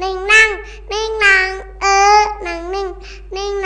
ninh nang ninh nang ơ năng ninh ninh